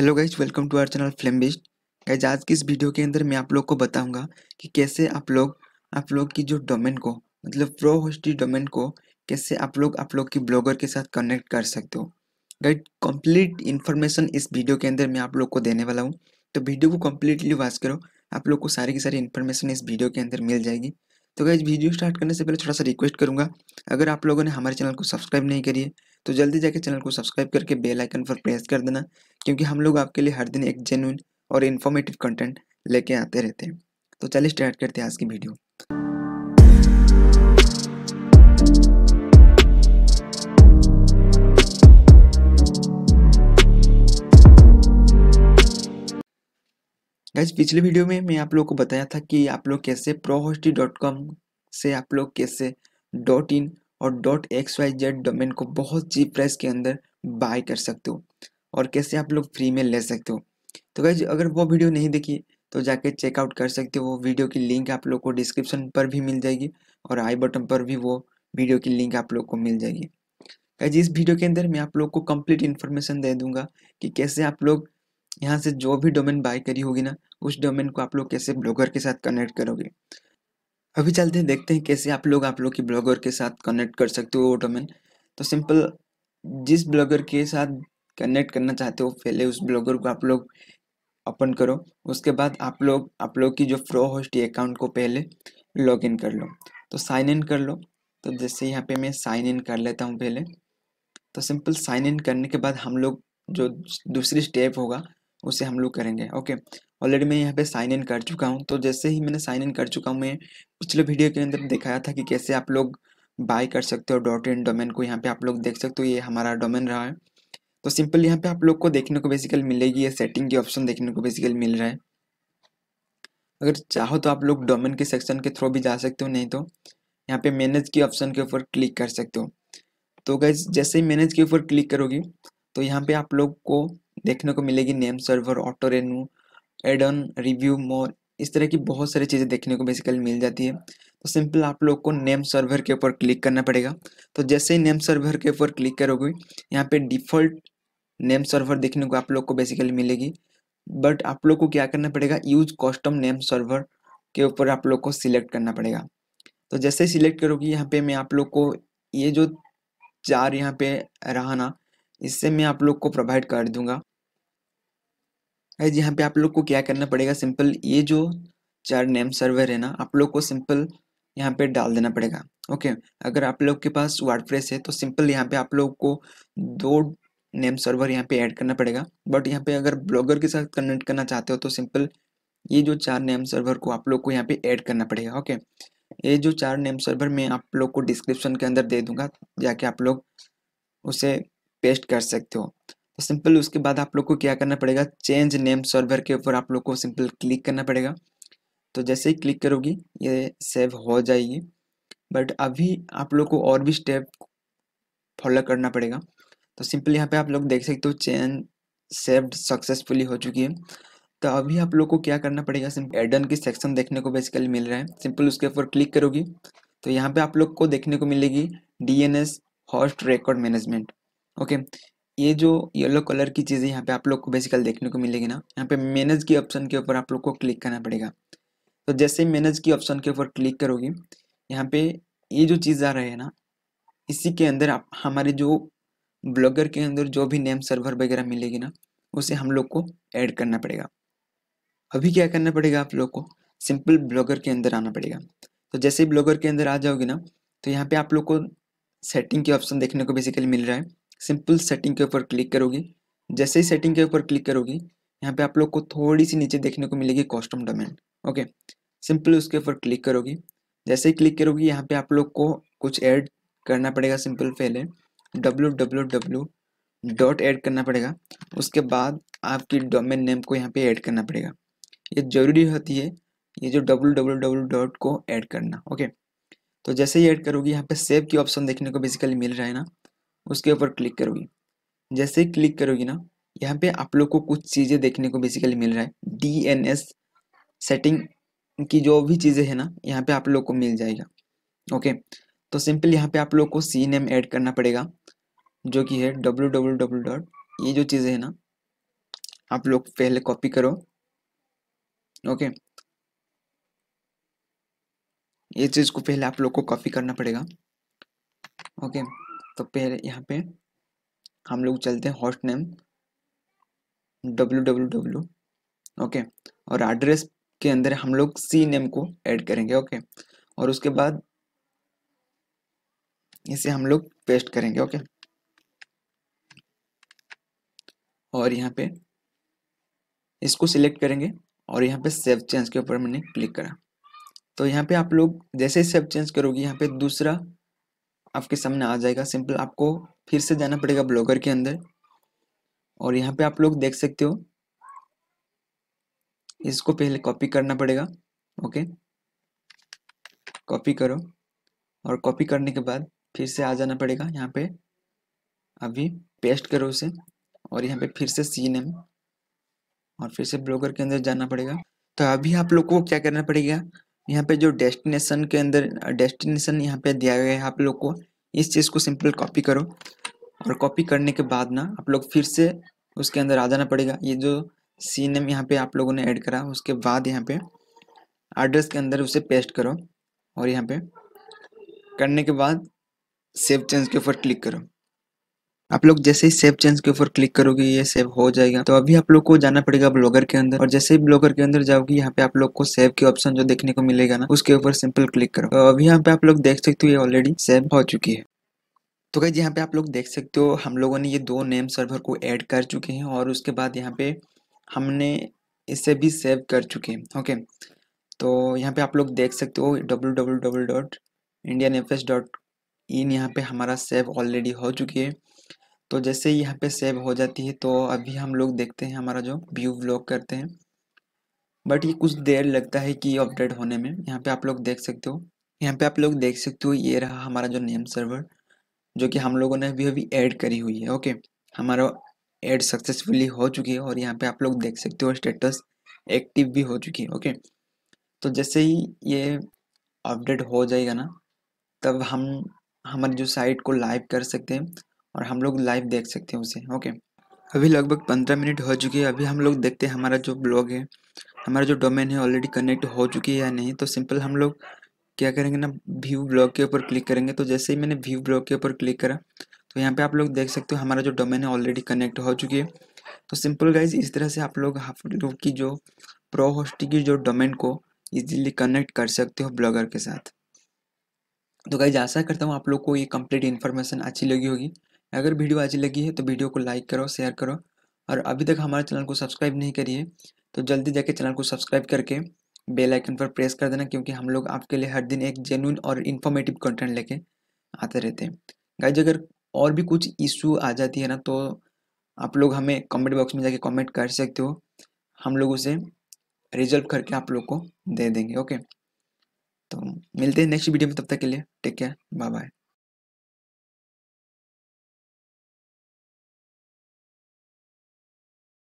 hello guys welcome to our channel film beast guys आज की इस वीडियो के अंदर मैं आप लोग को बताऊंगा कि कैसे आप लोग आप लोग की जो डोमेन को मतलब प्रो होस्टी डोमेन को कैसे आप लोग आप लोग की ब्लॉगर के साथ कनेक्ट कर सकते हो गाइड कंप्लीट इन्फॉर्मेशन इस वीडियो के अंदर मैं आप लोग को देने वाला हूँ तो वीडियो को कम्प्लीटली वॉच करो आप लोग को सारी की सारी इन्फॉर्मेशन इस वीडियो के अंदर मिल जाएगी तो गाइज वीडियो स्टार्ट करने से पहले थोड़ा सा रिक्वेस्ट करूँगा अगर आप लोगों ने हमारे चैनल को सब्सक्राइब नहीं करिए तो जल्दी जाके चैनल को सब्सक्राइब करके बेल आइकन पर प्रेस कर देना क्योंकि हम लोग आपके लिए हर दिन एक जेन्यून और इन्फॉर्मेटिव कंटेंट लेके आते रहते हैं तो चलिए स्टार्ट करते हैं आज की वीडियो गाइज पिछले वीडियो में मैं आप लोग को बताया था कि आप लोग कैसे प्रोहोस्टी डॉट कॉम से आप लोग कैसे डॉट इन और dot X Y Z domain को बहुत चीप प्राइस के अंदर बाय कर सकते हो और कैसे आप लोग फ्री में ले सकते हो तो गाइज अगर वो वीडियो नहीं देखी तो जाके चेकआउट कर सकते हो वो वीडियो की लिंक आप लोग को डिस्क्रिप्शन पर भी मिल जाएगी और आई बटन पर भी वो वीडियो की लिंक आप लोग को मिल जाएगी गाइज इस वीडियो के अंदर मैं आप लोग को कम्प्लीट इन्फॉर्मेशन दे दूंगा कि कैसे आप लोग यहाँ से जो भी डोमेन बाय करी होगी ना उस डोमेन को आप लोग कैसे ब्लॉगर के साथ कनेक्ट करोगे अभी चलते हैं देखते हैं कैसे आप लोग आप लोग के ब्लॉगर के साथ कनेक्ट कर सकते हो ऑटोमेन तो सिंपल जिस ब्लॉगर के साथ कनेक्ट करना चाहते हो पहले उस ब्लॉगर को आप लोग ओपन करो उसके बाद आप लोग आप लोग की जो फ्रो होस्ट अकाउंट को पहले लॉग इन कर लो तो साइन इन कर लो तो जैसे यहाँ पे मैं साइन इन कर लेता हूँ पहले तो सिंपल साइन इन करने के बाद हम लोग जो दूसरी स्टेप होगा उसे हम लोग करेंगे ओके ऑलरेडी मैं यहाँ पे साइन इन कर चुका हूँ तो जैसे ही मैंने साइन इन कर चुका हूँ मैं पिछले वीडियो के अंदर दिखाया था कि कैसे आप लोग बाय कर सकते हो डॉट इन डोमेन को यहाँ पे आप लोग देख सकते हो ये हमारा डोमेन रहा है तो सिंपल यहाँ पे आप लोग को देखने को बेसिकल मिलेगी ये सेटिंग की ऑप्शन देखने को बेसिकल मिल रहा है अगर चाहो तो आप लोग डोमेन के सेक्शन के थ्रू भी जा सकते हो नहीं तो यहाँ पे मैनेज की ऑप्शन के ऊपर क्लिक कर सकते हो तो गैस जैसे ही मैनेज के ऊपर क्लिक करोगी तो यहाँ पे आप लोग को देखने को मिलेगी name server auto renew add on review more इस तरह की बहुत सारी चीज़ें देखने को बेसिकली मिल जाती है तो सिंपल आप लोग को नेम सर्वर के ऊपर क्लिक करना पड़ेगा तो जैसे ही नेम सर्वर के ऊपर क्लिक करोगे यहाँ पे डिफ़ॉल्ट नेम सर्वर देखने को आप लोग को बेसिकली मिलेगी बट आप लोग को क्या करना पड़ेगा यूज कॉस्टम नेम सर्वर के ऊपर आप लोग को सिलेक्ट करना पड़ेगा तो जैसे ही सिलेक्ट करोगे यहाँ पे मैं आप लोग को ये जो चार यहाँ पे रहा ना इससे मैं आप लोग को प्रोवाइड कर दूंगा गाइज यहाँ पे आप लोग को क्या करना पड़ेगा सिंपल ये जो चार नेम सर्वर है ना आप लोग को सिंपल यहाँ पे डाल देना पड़ेगा ओके अगर आप लोग के पास वर्ड है तो सिंपल यहाँ पे आप लोग को दो नेम सर्वर यहाँ पे ऐड करना पड़ेगा बट यहाँ पे अगर ब्लॉगर के साथ कनेक्ट करना चाहते हो तो सिंपल ये जो चार नेम सर्वर को आप लोग को यहाँ पे ऐड करना पड़ेगा ओके ये जो चार नेम सर्वर मैं आप लोग को डिस्क्रिप्शन के अंदर दे दूंगा जाके आप लोग उसे पेस्ट कर सकते हो सिंपल उसके बाद आप लोग को क्या करना पड़ेगा चेंज नेम सर्वर के ऊपर आप लोग को सिंपल क्लिक करना पड़ेगा तो जैसे ही क्लिक करोगी ये सेव हो जाएगी बट अभी आप लोग को और भी स्टेप फॉलो करना पड़ेगा तो सिंपल यहाँ पे आप लोग देख सकते हो चेंज सेव्ड सक्सेसफुली हो चुकी है तो अभी आप लोग को क्या करना पड़ेगा सिंपल एडन की सेक्शन देखने को बेसिकली मिल रहा है सिंपल उसके ऊपर क्लिक करोगी तो यहाँ पे आप लोग को देखने को मिलेगी D N S host record management okay ये जो येलो कलर की चीज़ें यहाँ पे आप लोग को बेसिकल देखने को मिलेगी ना यहाँ पे मैनेज की ऑप्शन के ऊपर आप लोग को क्लिक करना पड़ेगा तो जैसे ही मैनेज की ऑप्शन के ऊपर क्लिक करोगे यहाँ पे ये जो चीज़ आ रही है ना इसी के अंदर आप हमारे जो ब्लॉगर के अंदर जो भी नेम सर्वर वगैरह मिलेगी ना उसे हम लोग को ऐड करना पड़ेगा अभी क्या करना पड़ेगा आप लोग को सिंपल ब्लॉगर के अंदर आना पड़ेगा तो जैसे ही ब्लॉगर के अंदर आ जाओगे ना तो यहाँ पे आप लोग को सेटिंग के ऑप्शन देखने को बेसिकली मिल रहा है सिंपल सेटिंग के ऊपर क्लिक करोगे जैसे ही सेटिंग के ऊपर क्लिक करोगे यहाँ पे आप लोग को थोड़ी सी नीचे देखने को मिलेगी कॉस्टम डोमेन ओके सिंपल उसके ऊपर क्लिक करोगे जैसे ही क्लिक करोगे यहाँ पे आप लोग को कुछ ऐड करना पड़ेगा सिंपल पहले W W W dot add करना पड़ेगा उसके बाद आपकी डोमेन नेम को यहाँ पे ऐड करना पड़ेगा ये जरूरी होती है ये जो डब्ल्यू डब्ल्यू डब्ल्यू डॉट को ऐड करना ओके तो जैसे ही ऐड करोगे यहाँ पे सेव की ऑप्शन देखने को बेसिकली मिल रहा है ना उसके ऊपर क्लिक करोगी जैसे ही क्लिक करोगी ना यहाँ पे आप लोग को कुछ चीज़ें देखने को बेसिकली मिल रहा है डी एन एस सेटिंग की जो भी चीज़ें हैं ना यहाँ पे आप लोग को मिल जाएगा ओके तो सिंपल यहाँ पे आप लोग को सी नेम ऐड करना पड़ेगा जो कि है डब्ल्यू डब्ल्यू डब्ल्यू डॉट ये जो चीज़ें हैं ना आप लोग पहले कॉपी करो ओके ये चीज़ को पहले आप लोग को कॉपी करना पड़ेगा ओके तो पहले यहाँ पे हम लोग चलते हैं हॉस्ट नेम www ओके और एड्रेस के अंदर हम लोग सी नेम को ऐड करेंगे ओके और उसके बाद इसे हम लोग पेस्ट करेंगे ओके और यहाँ पे इसको सिलेक्ट करेंगे और यहाँ पे सेव चेंज के ऊपर मैंने क्लिक करा तो यहाँ पे आप लोग जैसे ही सेव चेंज करोगे यहाँ पे दूसरा आपके सामने आ जाएगा सिंपल आपको फिर से जाना पड़ेगा ब्लॉगर के अंदर और यहाँ पे आप लोग देख सकते हो इसको पहले कॉपी करना पड़ेगा ओके कॉपी करो और कॉपी करने के बाद फिर से आ जाना पड़ेगा यहाँ पे अभी पेस्ट करो उसे और यहाँ पे फिर से सी नेम और फिर से ब्लॉगर के अंदर जाना पड़ेगा तो अभी आप लोग को क्या करना पड़ेगा यहाँ पे जो डेस्टिनेशन के अंदर डेस्टिनेशन यहाँ पे दिया गया है आप लोग को इस चीज़ को सिंपल कॉपी करो और कॉपी करने के बाद ना आप लोग फिर से उसके अंदर आ जाना पड़ेगा ये जो सी नेम यहाँ पे आप लोगों ने ऐड करा उसके बाद यहाँ पे एड्रेस के अंदर उसे पेस्ट करो और यहाँ पे करने के बाद सेव चेंज के ऊपर क्लिक करो आप लोग जैसे ही सेव चेंज के ऊपर क्लिक करोगे ये सेव हो जाएगा तो अभी आप लोग को जाना पड़ेगा ब्लॉगर के अंदर और जैसे ही ब्लॉगर के अंदर जाओगे यहाँ पे आप लोग को सेव के ऑप्शन जो देखने को मिलेगा ना उसके ऊपर सिंपल क्लिक करो तो अभी यहाँ पे आप लोग देख सकते हो ये ऑलरेडी सेव हो चुकी है तो क्या यहाँ पे आप लोग देख सकते हो हम लोगों ने ये दो नेम सर्वर को ऐड कर चुके हैं और उसके बाद यहाँ पे हमने इसे भी सेव कर चुके हैं ओके तो यहाँ पे आप लोग देख सकते हो W W W dot Indian F S dot in यहाँ पे हमारा सेव ऑलरेडी हो चुकी है तो जैसे यहाँ पे सेव हो जाती है तो अभी हम लोग देखते हैं हमारा जो व्यू ब्लॉक करते हैं बट ये कुछ देर लगता है कि अपडेट होने में यहाँ पे आप लोग देख सकते हो यहाँ पे आप लोग देख सकते हो ये रहा हमारा जो नेम सर्वर जो कि हम लोगों ने अभी अभी ऐड करी हुई है ओके हमारा ऐड सक्सेसफुली हो चुकी है और यहाँ पे आप लोग देख सकते हो स्टेटस एक्टिव भी हो चुकी है ओके तो जैसे ही ये अपडेट हो जाएगा ना तब हम हमारी जो साइट को लाइव कर सकते हैं और हम लोग लाइव देख सकते हैं उसे ओके अभी लगभग पंद्रह मिनट हो चुके हैं अभी हम लोग देखते हैं हमारा जो ब्लॉग है हमारा जो डोमेन है ऑलरेडी कनेक्ट हो चुकी है या नहीं तो सिंपल हम लोग क्या करेंगे ना व्यू ब्लॉग के ऊपर क्लिक करेंगे तो जैसे ही मैंने व्यू ब्लॉग के ऊपर क्लिक करा तो यहाँ पे आप लोग देख सकते हो हमारा जो डोमेन है ऑलरेडी कनेक्ट हो चुकी है तो सिंपल गाइज इस तरह से आप लोग आप लोग की जो प्रो होस्टिंग की जो डोमेन को इजीली कनेक्ट कर सकते हो ब्लॉगर के साथ तो गाइज आशा करता हूँ आप लोग को ये कंप्लीट इन्फॉर्मेशन अच्छी लगी होगी अगर वीडियो अच्छी लगी है तो वीडियो को लाइक करो शेयर करो और अभी तक हमारे चैनल को सब्सक्राइब नहीं करिए तो जल्दी जाके चैनल को सब्सक्राइब करके बेल आइकन पर प्रेस कर देना क्योंकि हम लोग आपके लिए हर दिन एक जेन्यून और इन्फॉर्मेटिव कंटेंट लेके आते रहते हैं गाइज अगर और भी कुछ इशू आ जाती है ना तो आप लोग हमें कमेंट बॉक्स में जाके कमेंट कर सकते हो हम लोग उसे रिजल्व करके आप लोग को दे देंगे ओके तो मिलते हैं नेक्स्ट वीडियो में तब तक के लिए टेक केयर बाय बाय